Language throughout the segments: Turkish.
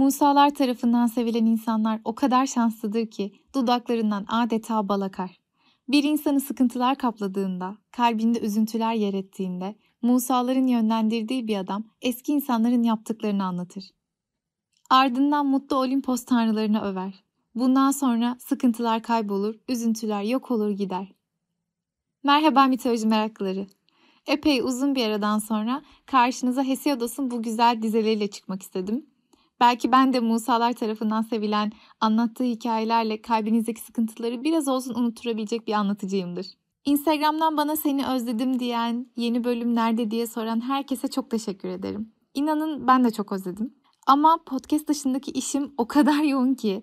Musalar tarafından sevilen insanlar o kadar şanslıdır ki dudaklarından adeta bal akar. Bir insanı sıkıntılar kapladığında, kalbinde üzüntüler yer ettiğinde Musaların yönlendirdiği bir adam eski insanların yaptıklarını anlatır. Ardından mutlu Olimpos tanrılarını över. Bundan sonra sıkıntılar kaybolur, üzüntüler yok olur gider. Merhaba mitoloji meraklıları. Epey uzun bir aradan sonra karşınıza Hesiodos'un bu güzel dizeleriyle çıkmak istedim. Belki ben de Musalar tarafından sevilen, anlattığı hikayelerle kalbinizdeki sıkıntıları biraz olsun unutturabilecek bir anlatıcıyımdır. Instagram'dan bana seni özledim diyen, yeni bölüm nerede diye soran herkese çok teşekkür ederim. İnanın ben de çok özledim. Ama podcast dışındaki işim o kadar yoğun ki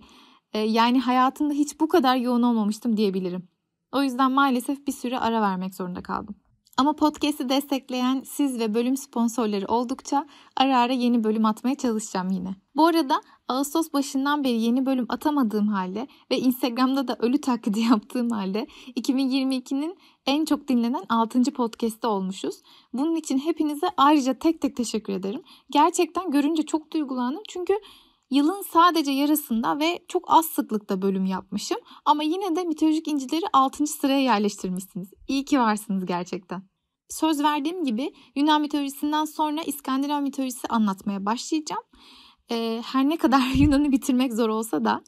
e, yani hayatımda hiç bu kadar yoğun olmamıştım diyebilirim. O yüzden maalesef bir süre ara vermek zorunda kaldım. Ama podcast'i destekleyen siz ve bölüm sponsorları oldukça ara ara yeni bölüm atmaya çalışacağım yine. Bu arada Ağustos başından beri yeni bölüm atamadığım halde ve Instagram'da da ölü taklidi yaptığım halde 2022'nin en çok dinlenen 6. podcast'te olmuşuz. Bunun için hepinize ayrıca tek tek teşekkür ederim. Gerçekten görünce çok duygulandım çünkü Yılın sadece yarısında ve çok az sıklıkta bölüm yapmışım ama yine de mitolojik incileri 6. sıraya yerleştirmişsiniz. İyi ki varsınız gerçekten. Söz verdiğim gibi Yunan mitolojisinden sonra İskandinav mitolojisi anlatmaya başlayacağım. Ee, her ne kadar Yunan'ı bitirmek zor olsa da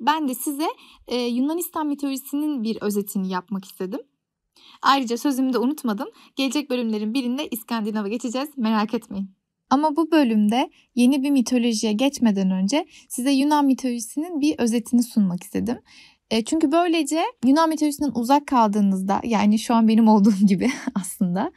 ben de size e, Yunanistan mitolojisinin bir özetini yapmak istedim. Ayrıca sözümü de unutmadım. Gelecek bölümlerin birinde İskandinav'a geçeceğiz. Merak etmeyin. Ama bu bölümde yeni bir mitolojiye geçmeden önce size Yunan mitolojisinin bir özetini sunmak istedim. E, çünkü böylece Yunan mitolojisinden uzak kaldığınızda yani şu an benim olduğum gibi aslında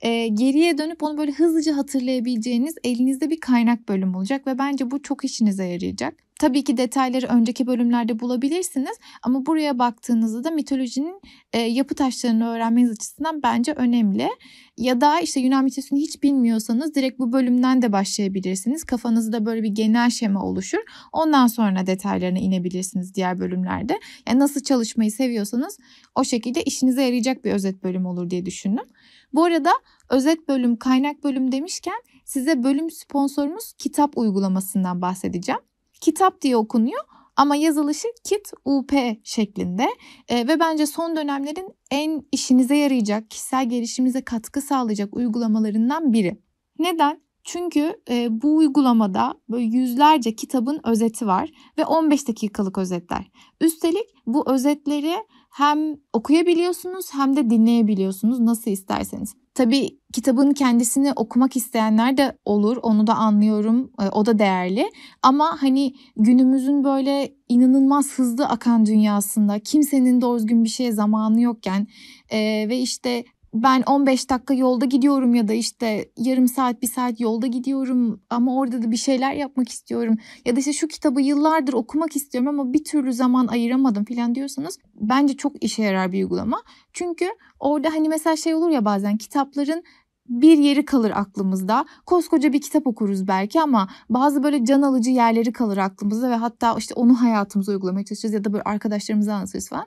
e, geriye dönüp onu böyle hızlıca hatırlayabileceğiniz elinizde bir kaynak bölüm olacak ve bence bu çok işinize yarayacak. Tabii ki detayları önceki bölümlerde bulabilirsiniz ama buraya baktığınızda da mitolojinin e, yapı taşlarını öğrenmeniz açısından bence önemli. Ya da işte Yunan mitolojisini hiç bilmiyorsanız direkt bu bölümden de başlayabilirsiniz. Kafanızda böyle bir genel şema oluşur. Ondan sonra detaylarına inebilirsiniz diğer bölümlerde. Yani nasıl çalışmayı seviyorsanız o şekilde işinize yarayacak bir özet bölüm olur diye düşündüm. Bu arada özet bölüm, kaynak bölüm demişken size bölüm sponsorumuz kitap uygulamasından bahsedeceğim kitap diye okunuyor ama yazılışı kit up şeklinde e, ve bence son dönemlerin en işinize yarayacak, kişisel gelişimize katkı sağlayacak uygulamalarından biri. Neden? Çünkü e, bu uygulamada böyle yüzlerce kitabın özeti var ve 15 dakikalık özetler. Üstelik bu özetleri hem okuyabiliyorsunuz hem de dinleyebiliyorsunuz nasıl isterseniz. Tabii kitabın kendisini okumak isteyenler de olur. Onu da anlıyorum. E, o da değerli. Ama hani günümüzün böyle inanılmaz hızlı akan dünyasında kimsenin doğru düzgün bir şeye zamanı yokken e, ve işte ben 15 dakika yolda gidiyorum ya da işte yarım saat bir saat yolda gidiyorum ama orada da bir şeyler yapmak istiyorum ya da işte şu kitabı yıllardır okumak istiyorum ama bir türlü zaman ayıramadım falan diyorsanız bence çok işe yarar bir uygulama. Çünkü orada hani mesela şey olur ya bazen kitapların bir yeri kalır aklımızda. Koskoca bir kitap okuruz belki ama bazı böyle can alıcı yerleri kalır aklımızda ve hatta işte onu hayatımıza uygulamaya çalışacağız ya da böyle arkadaşlarımıza anlatırız falan.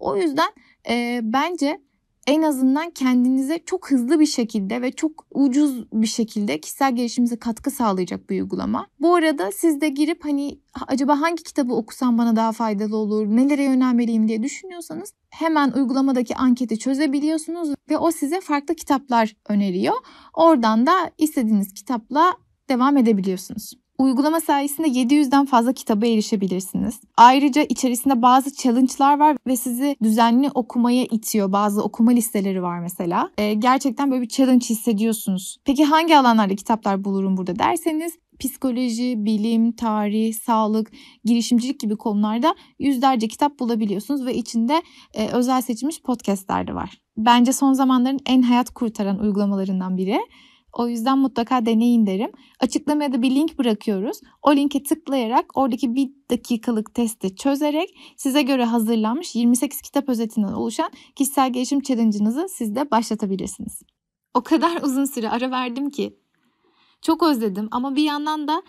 O yüzden e, bence en azından kendinize çok hızlı bir şekilde ve çok ucuz bir şekilde kişisel gelişimize katkı sağlayacak bir uygulama. Bu arada siz de girip hani acaba hangi kitabı okusam bana daha faydalı olur, nelere yönelmeliyim diye düşünüyorsanız hemen uygulamadaki anketi çözebiliyorsunuz ve o size farklı kitaplar öneriyor. Oradan da istediğiniz kitapla devam edebiliyorsunuz. Uygulama sayesinde 700'den fazla kitaba erişebilirsiniz. Ayrıca içerisinde bazı challenge'lar var ve sizi düzenli okumaya itiyor. Bazı okuma listeleri var mesela. E, gerçekten böyle bir challenge hissediyorsunuz. Peki hangi alanlarda kitaplar bulurum burada derseniz psikoloji, bilim, tarih, sağlık, girişimcilik gibi konularda yüzlerce kitap bulabiliyorsunuz ve içinde e, özel seçilmiş podcastler de var. Bence son zamanların en hayat kurtaran uygulamalarından biri. O yüzden mutlaka deneyin derim. Açıklamaya da bir link bırakıyoruz. O linke tıklayarak oradaki bir dakikalık testi çözerek size göre hazırlanmış 28 kitap özetinden oluşan kişisel gelişim challenge'ınızı siz de başlatabilirsiniz. O kadar uzun süre ara verdim ki. Çok özledim ama bir yandan da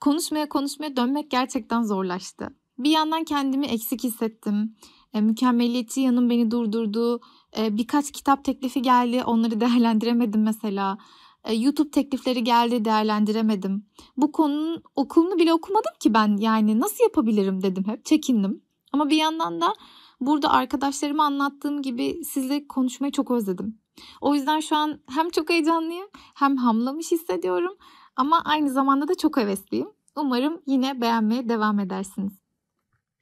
konuşmaya konuşmaya dönmek gerçekten zorlaştı. Bir yandan kendimi eksik hissettim. E, mükemmeliyetçi yanım beni durdurdu. E, birkaç kitap teklifi geldi onları değerlendiremedim mesela. E, YouTube teklifleri geldi değerlendiremedim. Bu konunun okulunu bile okumadım ki ben yani nasıl yapabilirim dedim hep çekindim. Ama bir yandan da burada arkadaşlarıma anlattığım gibi sizle konuşmayı çok özledim. O yüzden şu an hem çok heyecanlıyım hem hamlamış hissediyorum ama aynı zamanda da çok hevesliyim. Umarım yine beğenmeye devam edersiniz.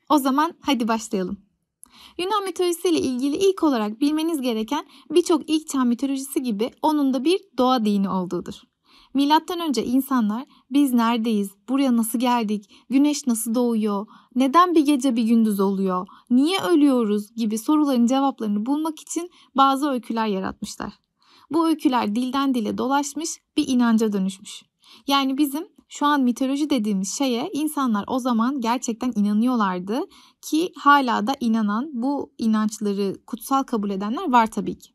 O zaman hadi başlayalım. Yunan mitolojisiyle ilgili ilk olarak bilmeniz gereken birçok ilk çağ mitolojisi gibi onun da bir doğa dini olduğudur. Milattan önce insanlar biz neredeyiz, buraya nasıl geldik, güneş nasıl doğuyor, neden bir gece bir gündüz oluyor, niye ölüyoruz gibi soruların cevaplarını bulmak için bazı öyküler yaratmışlar. Bu öyküler dilden dile dolaşmış bir inanca dönüşmüş. Yani bizim şu an mitoloji dediğimiz şeye insanlar o zaman gerçekten inanıyorlardı ki hala da inanan, bu inançları kutsal kabul edenler var tabii ki.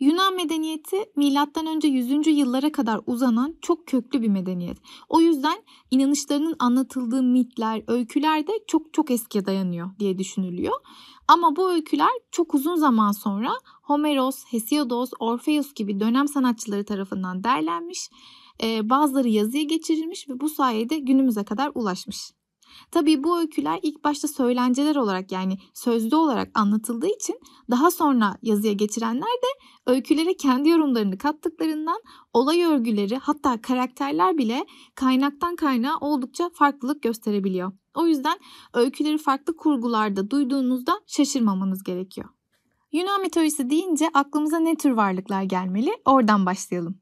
Yunan medeniyeti milattan önce 100. yıllara kadar uzanan çok köklü bir medeniyet. O yüzden inanışlarının anlatıldığı mitler, öyküler de çok çok eskiye dayanıyor diye düşünülüyor. Ama bu öyküler çok uzun zaman sonra Homeros, Hesiodos, Orfeus gibi dönem sanatçıları tarafından derlenmiş bazıları yazıya geçirilmiş ve bu sayede günümüze kadar ulaşmış. Tabii bu öyküler ilk başta söylenceler olarak yani sözlü olarak anlatıldığı için daha sonra yazıya geçirenler de öykülere kendi yorumlarını kattıklarından olay örgüleri hatta karakterler bile kaynaktan kaynağa oldukça farklılık gösterebiliyor. O yüzden öyküleri farklı kurgularda duyduğunuzda şaşırmamanız gerekiyor. Yunan mitolojisi deyince aklımıza ne tür varlıklar gelmeli? Oradan başlayalım.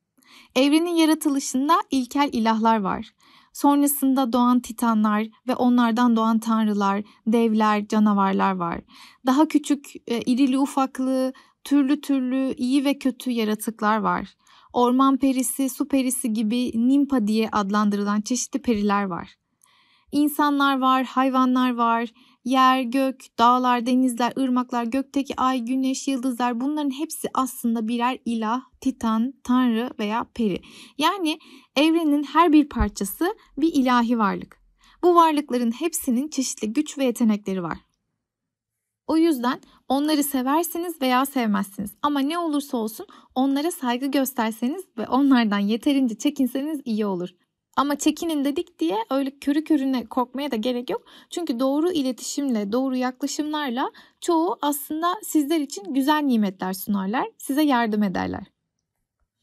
Evrenin yaratılışında ilkel ilahlar var. Sonrasında doğan titanlar ve onlardan doğan tanrılar, devler, canavarlar var. Daha küçük, e, irili ufaklı, türlü türlü iyi ve kötü yaratıklar var. Orman perisi, su perisi gibi nimpa diye adlandırılan çeşitli periler var. İnsanlar var, hayvanlar var, yer, gök, dağlar, denizler, ırmaklar, gökteki ay, güneş, yıldızlar bunların hepsi aslında birer ilah, titan, tanrı veya peri. Yani evrenin her bir parçası bir ilahi varlık. Bu varlıkların hepsinin çeşitli güç ve yetenekleri var. O yüzden onları seversiniz veya sevmezsiniz ama ne olursa olsun onlara saygı gösterseniz ve onlardan yeterince çekinseniz iyi olur. Ama çekinin dedik diye öyle körü körüne korkmaya da gerek yok. Çünkü doğru iletişimle, doğru yaklaşımlarla çoğu aslında sizler için güzel nimetler sunarlar, size yardım ederler.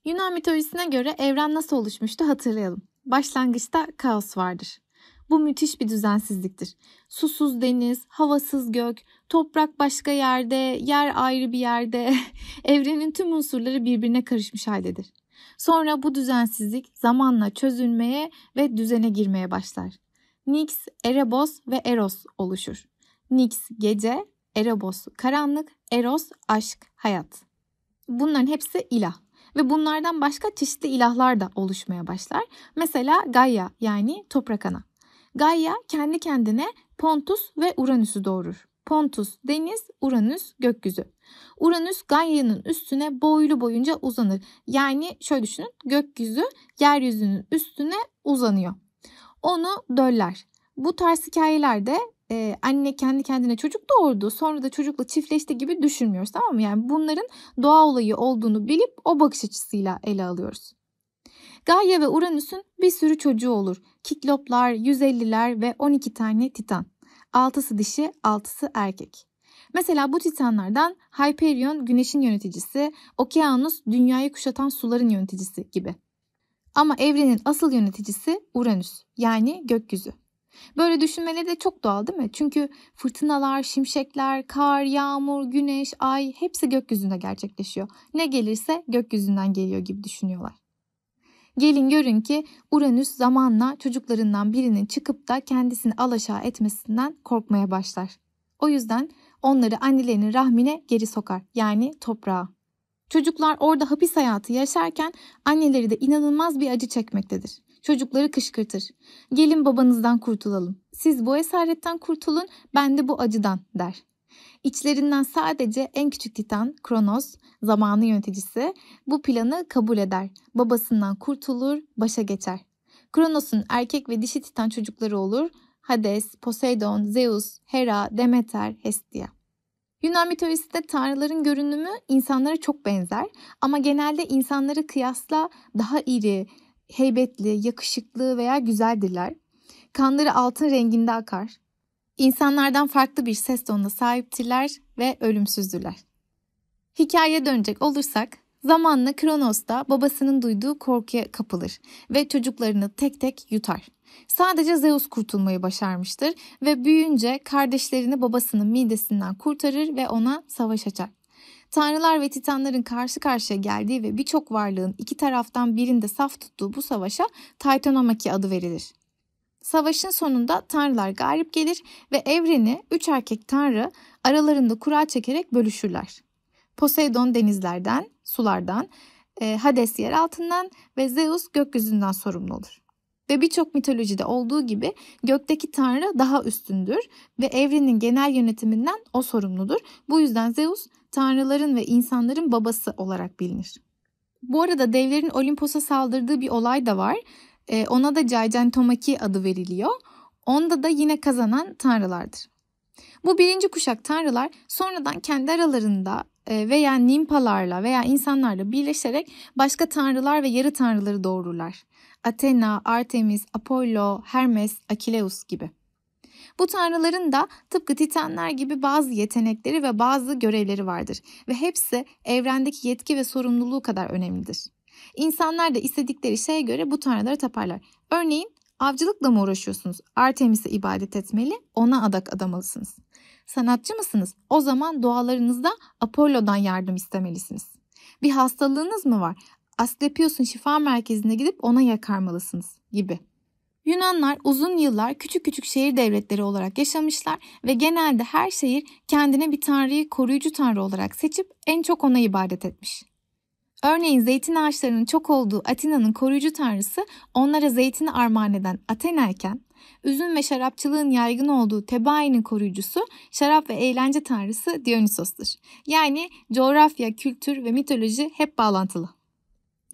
Yunan mitolojisine göre evren nasıl oluşmuştu hatırlayalım. Başlangıçta kaos vardır. Bu müthiş bir düzensizliktir. Susuz deniz, havasız gök, toprak başka yerde, yer ayrı bir yerde, evrenin tüm unsurları birbirine karışmış haldedir. Sonra bu düzensizlik zamanla çözülmeye ve düzene girmeye başlar. Nix, Erebos ve Eros oluşur. Nix gece, Erebos karanlık, Eros aşk, hayat. Bunların hepsi ilah ve bunlardan başka çeşitli ilahlar da oluşmaya başlar. Mesela Gaia yani toprak ana. Gaia kendi kendine Pontus ve Uranüs'ü doğurur. Pontus deniz, Uranüs gökyüzü. Uranüs Ganya'nın üstüne boylu boyunca uzanır. Yani şöyle düşünün gökyüzü yeryüzünün üstüne uzanıyor. Onu döller. Bu tarz hikayelerde e, anne kendi kendine çocuk doğurdu sonra da çocukla çiftleşti gibi düşünmüyoruz tamam mı? Yani bunların doğa olayı olduğunu bilip o bakış açısıyla ele alıyoruz. Gaia ve Uranüs'ün bir sürü çocuğu olur. Kikloplar, 150'ler ve 12 tane titan. Altısı dişi, altısı erkek. Mesela bu titanlardan Hyperion güneşin yöneticisi, Okyanus dünyayı kuşatan suların yöneticisi gibi. Ama evrenin asıl yöneticisi Uranüs yani gökyüzü. Böyle düşünmeleri de çok doğal değil mi? Çünkü fırtınalar, şimşekler, kar, yağmur, güneş, ay hepsi gökyüzünde gerçekleşiyor. Ne gelirse gökyüzünden geliyor gibi düşünüyorlar. Gelin görün ki Uranüs zamanla çocuklarından birinin çıkıp da kendisini alaşağı etmesinden korkmaya başlar. O yüzden onları annelerinin rahmine geri sokar yani toprağa. Çocuklar orada hapis hayatı yaşarken anneleri de inanılmaz bir acı çekmektedir. Çocukları kışkırtır. Gelin babanızdan kurtulalım. Siz bu esaretten kurtulun, ben de bu acıdan der. İçlerinden sadece en küçük titan Kronos, zamanı yöneticisi bu planı kabul eder. Babasından kurtulur, başa geçer. Kronos'un erkek ve dişi titan çocukları olur. Hades, Poseidon, Zeus, Hera, Demeter, Hestia. Yunan mitolojisinde tanrıların görünümü insanlara çok benzer ama genelde insanları kıyasla daha iri, heybetli, yakışıklı veya güzeldirler. Kanları altın renginde akar. İnsanlardan farklı bir ses tonuna sahiptirler ve ölümsüzdürler. Hikayeye dönecek olursak, zamanla Kronos da babasının duyduğu korkuya kapılır ve çocuklarını tek tek yutar. Sadece Zeus kurtulmayı başarmıştır ve büyüyünce kardeşlerini babasının midesinden kurtarır ve ona savaş açar. Tanrılar ve Titanların karşı karşıya geldiği ve birçok varlığın iki taraftan birinde saf tuttuğu bu savaşa Titanomaki adı verilir. Savaşın sonunda tanrılar galip gelir ve evreni üç erkek tanrı aralarında kura çekerek bölüşürler. Poseidon denizlerden, sulardan, e, Hades yer altından ve Zeus gökyüzünden sorumlu olur. Ve birçok mitolojide olduğu gibi gökteki tanrı daha üstündür ve evrenin genel yönetiminden o sorumludur. Bu yüzden Zeus tanrıların ve insanların babası olarak bilinir. Bu arada devlerin Olimpos'a saldırdığı bir olay da var. E, ona da Jaijan Tomaki adı veriliyor. Onda da yine kazanan tanrılardır. Bu birinci kuşak tanrılar sonradan kendi aralarında e, veya nimpalarla veya insanlarla birleşerek başka tanrılar ve yarı tanrıları doğururlar. Athena, Artemis, Apollo, Hermes, Akileus gibi. Bu tanrıların da tıpkı Titanlar gibi bazı yetenekleri ve bazı görevleri vardır ve hepsi evrendeki yetki ve sorumluluğu kadar önemlidir. İnsanlar da istedikleri şeye göre bu tanrıları taparlar. Örneğin avcılıkla mı uğraşıyorsunuz? Artemis'e ibadet etmeli, ona adak adamalısınız. Sanatçı mısınız? O zaman dualarınızda Apollo'dan yardım istemelisiniz. Bir hastalığınız mı var? Asklepios'un şifa merkezine gidip ona yakarmalısınız gibi. Yunanlar uzun yıllar küçük küçük şehir devletleri olarak yaşamışlar ve genelde her şehir kendine bir tanrıyı koruyucu tanrı olarak seçip en çok ona ibadet etmiş. Örneğin zeytin ağaçlarının çok olduğu Atina'nın koruyucu tanrısı onlara zeytini armağan eden Athena iken, üzüm ve şarapçılığın yaygın olduğu Tebai'nin koruyucusu şarap ve eğlence tanrısı Dionysos'tur. Yani coğrafya, kültür ve mitoloji hep bağlantılı.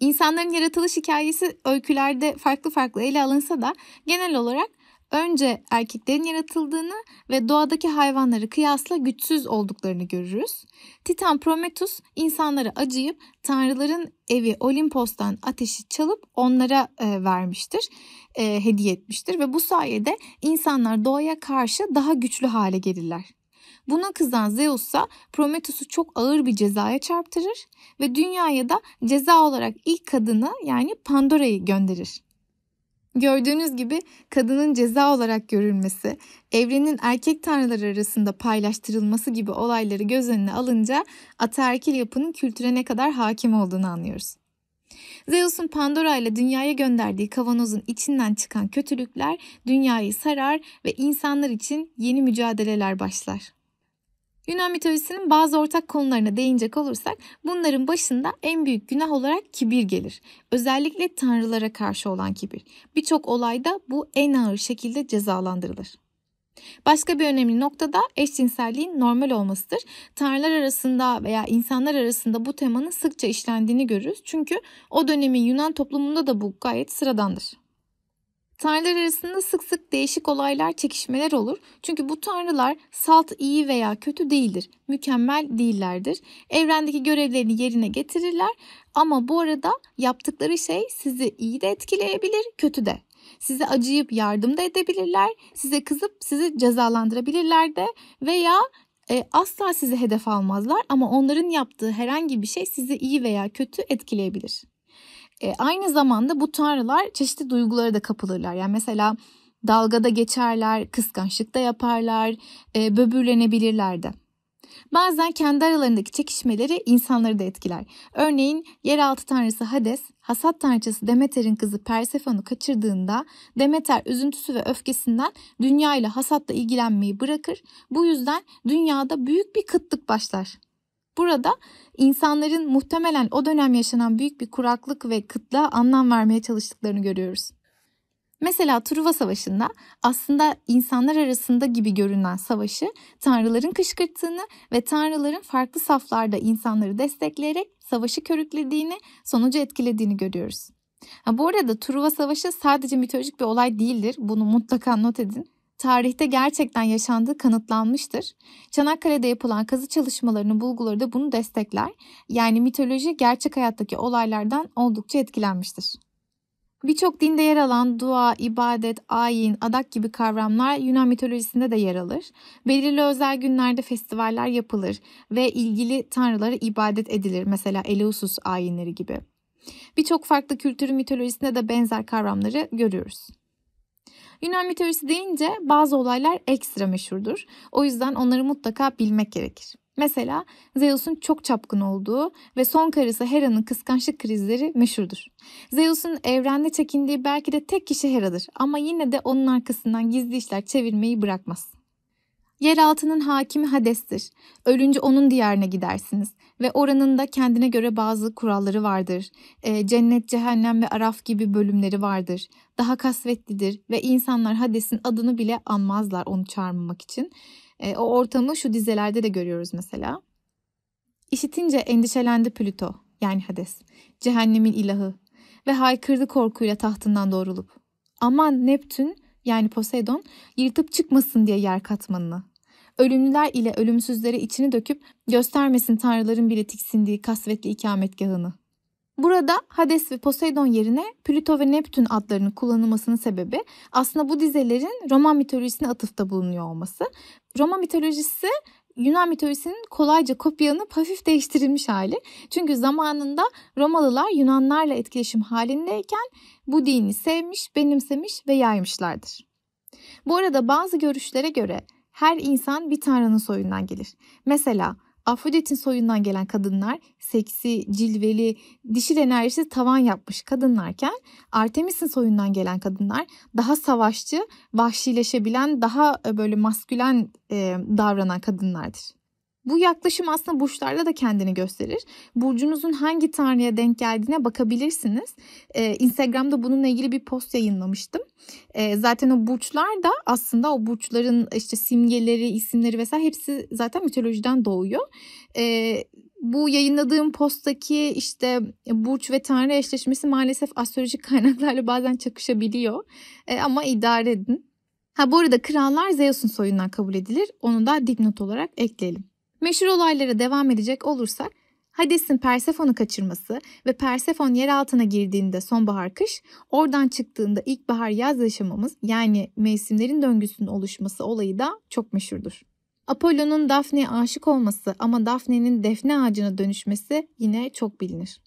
İnsanların yaratılış hikayesi öykülerde farklı farklı ele alınsa da genel olarak önce erkeklerin yaratıldığını ve doğadaki hayvanları kıyasla güçsüz olduklarını görürüz. Titan Prometheus insanlara acıyıp tanrıların evi Olimpos'tan ateşi çalıp onlara e, vermiştir, e, hediye etmiştir ve bu sayede insanlar doğaya karşı daha güçlü hale gelirler. Buna kızan Zeus ise Prometheus'u çok ağır bir cezaya çarptırır ve dünyaya da ceza olarak ilk kadını yani Pandora'yı gönderir. Gördüğünüz gibi kadının ceza olarak görülmesi, evrenin erkek tanrılar arasında paylaştırılması gibi olayları göz önüne alınca ataerkil yapının kültüre ne kadar hakim olduğunu anlıyoruz. Zeus'un Pandora ile dünyaya gönderdiği kavanozun içinden çıkan kötülükler dünyayı sarar ve insanlar için yeni mücadeleler başlar. Yunan mitolojisinin bazı ortak konularına değinecek olursak bunların başında en büyük günah olarak kibir gelir. Özellikle tanrılara karşı olan kibir. Birçok olayda bu en ağır şekilde cezalandırılır. Başka bir önemli nokta da eşcinselliğin normal olmasıdır. Tanrılar arasında veya insanlar arasında bu temanın sıkça işlendiğini görürüz. Çünkü o dönemin Yunan toplumunda da bu gayet sıradandır. Tanrılar arasında sık sık değişik olaylar, çekişmeler olur. Çünkü bu tanrılar salt iyi veya kötü değildir, mükemmel değillerdir. Evrendeki görevlerini yerine getirirler ama bu arada yaptıkları şey sizi iyi de etkileyebilir, kötü de. Size acıyıp yardım da edebilirler, size kızıp sizi cezalandırabilirler de veya e, asla sizi hedef almazlar ama onların yaptığı herhangi bir şey sizi iyi veya kötü etkileyebilir. E, aynı zamanda bu tanrılar çeşitli duygulara da kapılırlar. Yani mesela dalgada geçerler, kıskançlık da yaparlar, e, böbürlenebilirler de. Bazen kendi aralarındaki çekişmeleri insanları da etkiler. Örneğin yeraltı tanrısı Hades, hasat tanrıçası Demeter'in kızı Persefon'u kaçırdığında Demeter üzüntüsü ve öfkesinden dünya ile hasatla ilgilenmeyi bırakır. Bu yüzden dünyada büyük bir kıtlık başlar. Burada insanların muhtemelen o dönem yaşanan büyük bir kuraklık ve kıtlığa anlam vermeye çalıştıklarını görüyoruz. Mesela Truva Savaşı'nda aslında insanlar arasında gibi görünen savaşı tanrıların kışkırttığını ve tanrıların farklı saflarda insanları destekleyerek savaşı körüklediğini, sonucu etkilediğini görüyoruz. Ha, bu arada Truva Savaşı sadece mitolojik bir olay değildir. Bunu mutlaka not edin tarihte gerçekten yaşandığı kanıtlanmıştır. Çanakkale'de yapılan kazı çalışmalarının bulguları da bunu destekler. Yani mitoloji gerçek hayattaki olaylardan oldukça etkilenmiştir. Birçok dinde yer alan dua, ibadet, ayin, adak gibi kavramlar Yunan mitolojisinde de yer alır. Belirli özel günlerde festivaller yapılır ve ilgili tanrılara ibadet edilir. Mesela Eleusus ayinleri gibi. Birçok farklı kültürün mitolojisinde de benzer kavramları görüyoruz. Yunan mitolojisi deyince bazı olaylar ekstra meşhurdur. O yüzden onları mutlaka bilmek gerekir. Mesela Zeus'un çok çapkın olduğu ve son karısı Hera'nın kıskançlık krizleri meşhurdur. Zeus'un evrende çekindiği belki de tek kişi Hera'dır ama yine de onun arkasından gizli işler çevirmeyi bırakmaz. Yeraltının hakimi Hades'tir. Ölünce onun diyarına gidersiniz ve oranın da kendine göre bazı kuralları vardır. E, cennet, cehennem ve araf gibi bölümleri vardır. Daha kasvetlidir ve insanlar Hades'in adını bile anmazlar onu çağırmamak için. E, o ortamı şu dizelerde de görüyoruz mesela. İşitince endişelendi Plüto yani Hades, cehennemin ilahı ve haykırdı korkuyla tahtından doğrulup. Aman Neptün yani Poseidon yırtıp çıkmasın diye yer katmanını ölümlüler ile ölümsüzlere içini döküp göstermesin tanrıların bile tiksindiği kasvetli ikametgahını. Burada Hades ve Poseidon yerine Plüto ve Neptün adlarının kullanılmasının sebebi aslında bu dizelerin Roma mitolojisine atıfta bulunuyor olması. Roma mitolojisi Yunan mitolojisinin kolayca kopyalanıp hafif değiştirilmiş hali. Çünkü zamanında Romalılar Yunanlarla etkileşim halindeyken bu dini sevmiş, benimsemiş ve yaymışlardır. Bu arada bazı görüşlere göre her insan bir tanrının soyundan gelir. Mesela Afrodit'in soyundan gelen kadınlar seksi, cilveli, dişil enerjisi tavan yapmış kadınlarken Artemis'in soyundan gelen kadınlar daha savaşçı, vahşileşebilen, daha e, böyle maskülen e, davranan kadınlardır. Bu yaklaşım aslında burçlarla da kendini gösterir. Burcunuzun hangi tanrıya denk geldiğine bakabilirsiniz. Ee, Instagram'da bununla ilgili bir post yayınlamıştım. Ee, zaten o burçlar da aslında o burçların işte simgeleri, isimleri vesaire hepsi zaten mitolojiden doğuyor. Ee, bu yayınladığım posttaki işte burç ve tanrı eşleşmesi maalesef astrolojik kaynaklarla bazen çakışabiliyor. Ee, ama idare edin. Ha bu arada krallar Zeus'un soyundan kabul edilir. Onu da dipnot olarak ekleyelim. Meşhur olaylara devam edecek olursak Hades'in Persefon'u kaçırması ve Persefon yer altına girdiğinde sonbahar kış, oradan çıktığında ilkbahar yaz yaşamamız yani mevsimlerin döngüsünün oluşması olayı da çok meşhurdur. Apollo'nun Daphne'ye aşık olması ama Daphne'nin defne ağacına dönüşmesi yine çok bilinir.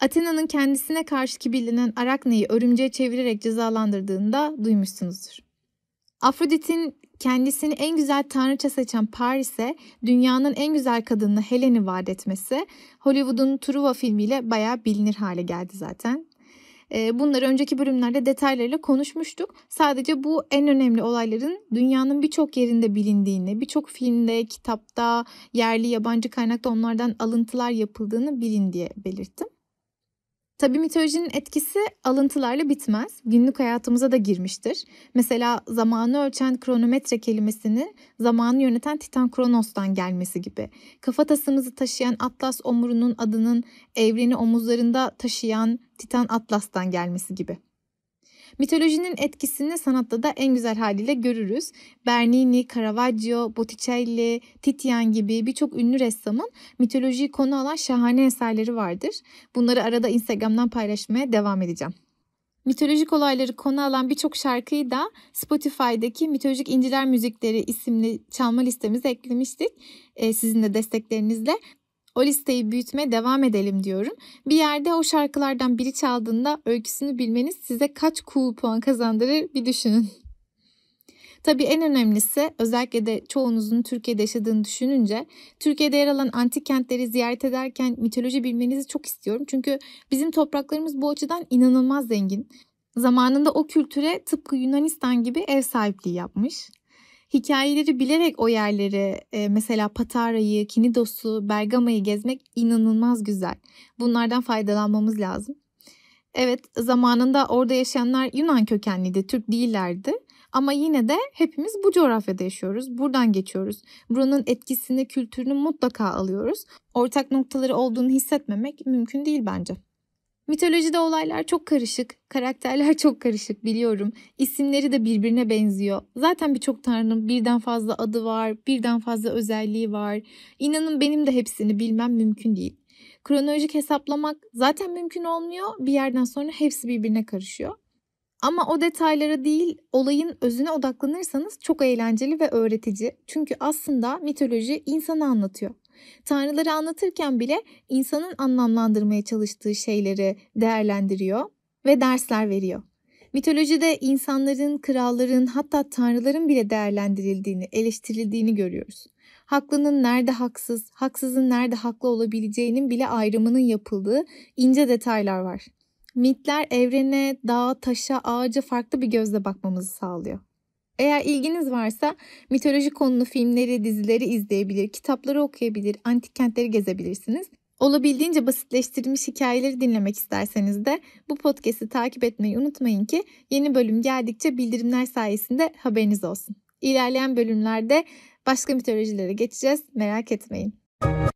Athena'nın kendisine karşı kibirlenen Arakne'yi örümceğe çevirerek cezalandırdığında duymuşsunuzdur. Afrodit'in kendisini en güzel tanrıça seçen Paris'e dünyanın en güzel kadını Helen'i vaat etmesi Hollywood'un Truva filmiyle bayağı bilinir hale geldi zaten. Ee, bunları önceki bölümlerde detaylarıyla konuşmuştuk. Sadece bu en önemli olayların dünyanın birçok yerinde bilindiğini, birçok filmde, kitapta, yerli, yabancı kaynakta onlardan alıntılar yapıldığını bilin diye belirttim. Tabii mitolojinin etkisi alıntılarla bitmez. Günlük hayatımıza da girmiştir. Mesela zamanı ölçen kronometre kelimesinin zamanı yöneten Titan Kronos'tan gelmesi gibi. Kafatasımızı taşıyan Atlas omurunun adının evreni omuzlarında taşıyan Titan Atlas'tan gelmesi gibi. Mitolojinin etkisini sanatta da en güzel haliyle görürüz. Bernini, Caravaggio, Botticelli, Titian gibi birçok ünlü ressamın mitolojiyi konu alan şahane eserleri vardır. Bunları arada Instagram'dan paylaşmaya devam edeceğim. Mitolojik olayları konu alan birçok şarkıyı da Spotify'daki Mitolojik İnciler Müzikleri isimli çalma listemize eklemiştik. Ee, sizin de desteklerinizle o listeyi büyütmeye devam edelim diyorum. Bir yerde o şarkılardan biri çaldığında öyküsünü bilmeniz size kaç cool puan kazandırır bir düşünün. Tabii en önemlisi özellikle de çoğunuzun Türkiye'de yaşadığını düşününce Türkiye'de yer alan antik kentleri ziyaret ederken mitoloji bilmenizi çok istiyorum. Çünkü bizim topraklarımız bu açıdan inanılmaz zengin. Zamanında o kültüre tıpkı Yunanistan gibi ev sahipliği yapmış hikayeleri bilerek o yerleri e, mesela Patara'yı, Kinidos'u, Bergama'yı gezmek inanılmaz güzel. Bunlardan faydalanmamız lazım. Evet zamanında orada yaşayanlar Yunan kökenliydi, Türk değillerdi. Ama yine de hepimiz bu coğrafyada yaşıyoruz. Buradan geçiyoruz. Buranın etkisini, kültürünü mutlaka alıyoruz. Ortak noktaları olduğunu hissetmemek mümkün değil bence. Mitolojide olaylar çok karışık, karakterler çok karışık biliyorum. İsimleri de birbirine benziyor. Zaten birçok tanrının birden fazla adı var, birden fazla özelliği var. İnanın benim de hepsini bilmem mümkün değil. Kronolojik hesaplamak zaten mümkün olmuyor. Bir yerden sonra hepsi birbirine karışıyor. Ama o detaylara değil, olayın özüne odaklanırsanız çok eğlenceli ve öğretici. Çünkü aslında mitoloji insanı anlatıyor. Tanrıları anlatırken bile insanın anlamlandırmaya çalıştığı şeyleri değerlendiriyor ve dersler veriyor. Mitolojide insanların, kralların hatta tanrıların bile değerlendirildiğini, eleştirildiğini görüyoruz. Haklının nerede haksız, haksızın nerede haklı olabileceğinin bile ayrımının yapıldığı ince detaylar var. Mitler evrene, dağa, taşa, ağaca farklı bir gözle bakmamızı sağlıyor. Eğer ilginiz varsa mitoloji konulu filmleri, dizileri izleyebilir, kitapları okuyabilir, antik kentleri gezebilirsiniz. Olabildiğince basitleştirilmiş hikayeleri dinlemek isterseniz de bu podcast'i takip etmeyi unutmayın ki yeni bölüm geldikçe bildirimler sayesinde haberiniz olsun. İlerleyen bölümlerde başka mitolojilere geçeceğiz merak etmeyin.